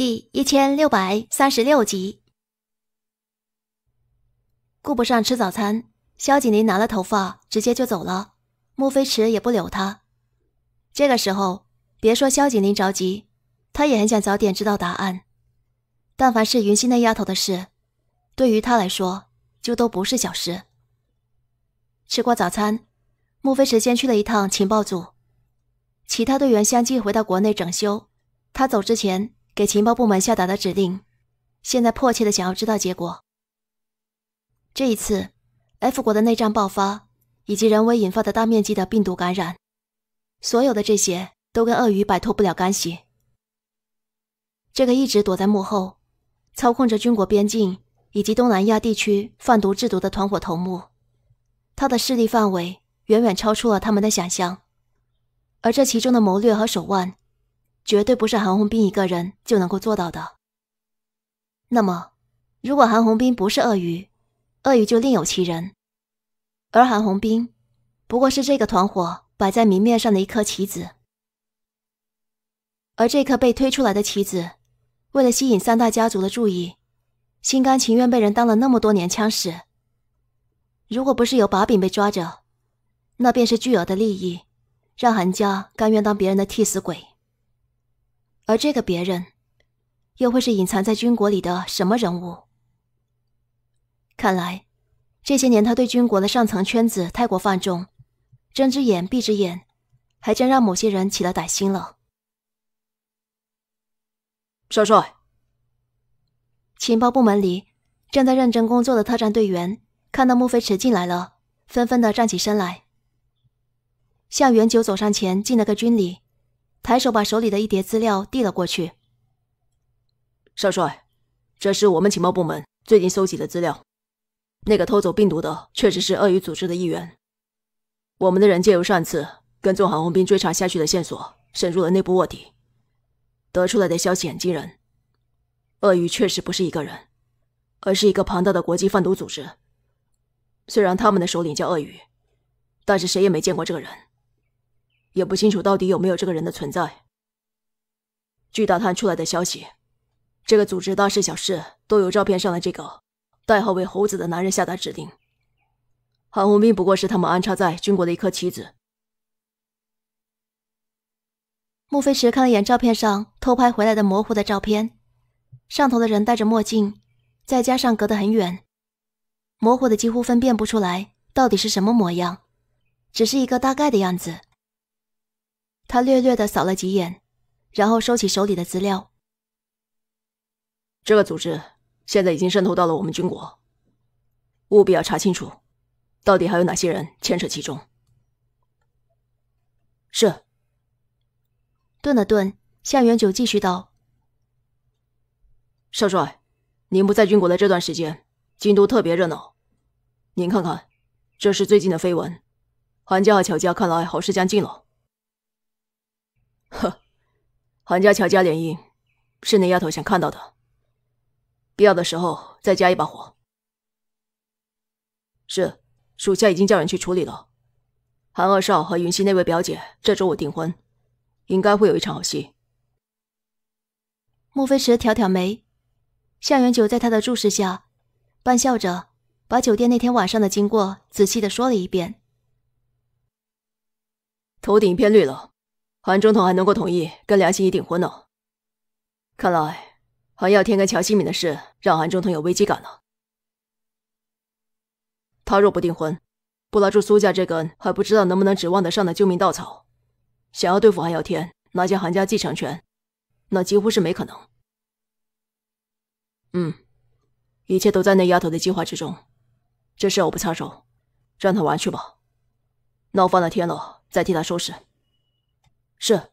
第一千六百三十六集，顾不上吃早餐，萧景林拿了头发，直接就走了。莫飞驰也不留他。这个时候，别说萧景林着急，他也很想早点知道答案。但凡是云溪那丫头的事，对于他来说就都不是小事。吃过早餐，莫飞驰先去了一趟情报组，其他队员相继回到国内整修。他走之前。给情报部门下达的指令，现在迫切的想要知道结果。这一次，F 国的内战爆发，以及人为引发的大面积的病毒感染，所有的这些都跟鳄鱼摆脱不了干系。这个一直躲在幕后，操控着军国边境以及东南亚地区贩毒制毒的团伙头目，他的势力范围远远超出了他们的想象，而这其中的谋略和手腕。绝对不是韩红兵一个人就能够做到的。那么，如果韩红兵不是鳄鱼，鳄鱼就另有其人，而韩红兵不过是这个团伙摆在明面上的一颗棋子。而这颗被推出来的棋子，为了吸引三大家族的注意，心甘情愿被人当了那么多年枪使。如果不是有把柄被抓着，那便是巨额的利益，让韩家甘愿当别人的替死鬼。而这个别人，又会是隐藏在军国里的什么人物？看来，这些年他对军国的上层圈子太过放纵，睁只眼闭只眼，还真让某些人起了歹心了。少帅，情报部门里正在认真工作的特战队员看到穆飞驰进来了，纷纷的站起身来，向元九走上前，敬了个军礼。抬手把手里的一叠资料递了过去，少帅，这是我们情报部门最近搜集的资料。那个偷走病毒的，确实是鳄鱼组织的一员。我们的人借由上次跟踪韩红兵追查下去的线索，深入了内部卧底，得出来的消息很惊人。鳄鱼确实不是一个人，而是一个庞大的国际贩毒组织。虽然他们的首领叫鳄鱼，但是谁也没见过这个人。也不清楚到底有没有这个人的存在。据打探出来的消息，这个组织大事小事都有照片上的这个代号为“猴子”的男人下达指令。韩红兵不过是他们安插在军国的一颗棋子。穆飞驰看了眼照片上偷拍回来的模糊的照片，上头的人戴着墨镜，再加上隔得很远，模糊的几乎分辨不出来到底是什么模样，只是一个大概的样子。他略略的扫了几眼，然后收起手里的资料。这个组织现在已经渗透到了我们军国，务必要查清楚，到底还有哪些人牵扯其中。是。顿了顿，夏元九继续道：“少帅，您不在军国的这段时间，京都特别热闹。您看看，这是最近的绯闻，韩家和乔家看来好事将近了。”呵，韩家乔家联姻是那丫头想看到的，必要的时候再加一把火。是，属下已经叫人去处理了。韩二少和云溪那位表姐这周五订婚，应该会有一场好戏。莫非池挑挑眉，向元九在他的注视下，半笑着把酒店那天晚上的经过仔细的说了一遍。头顶偏绿了。韩中统还能够同意跟梁心怡订婚呢？看来韩耀天跟乔新敏的事让韩中统有危机感了。他若不订婚，不拉住苏家这根还不知道能不能指望得上的救命稻草，想要对付韩耀天拿下韩家继承权，那几乎是没可能。嗯，一切都在那丫头的计划之中。这事我不插手，让他玩去吧。闹翻了天了，再替他收拾。是。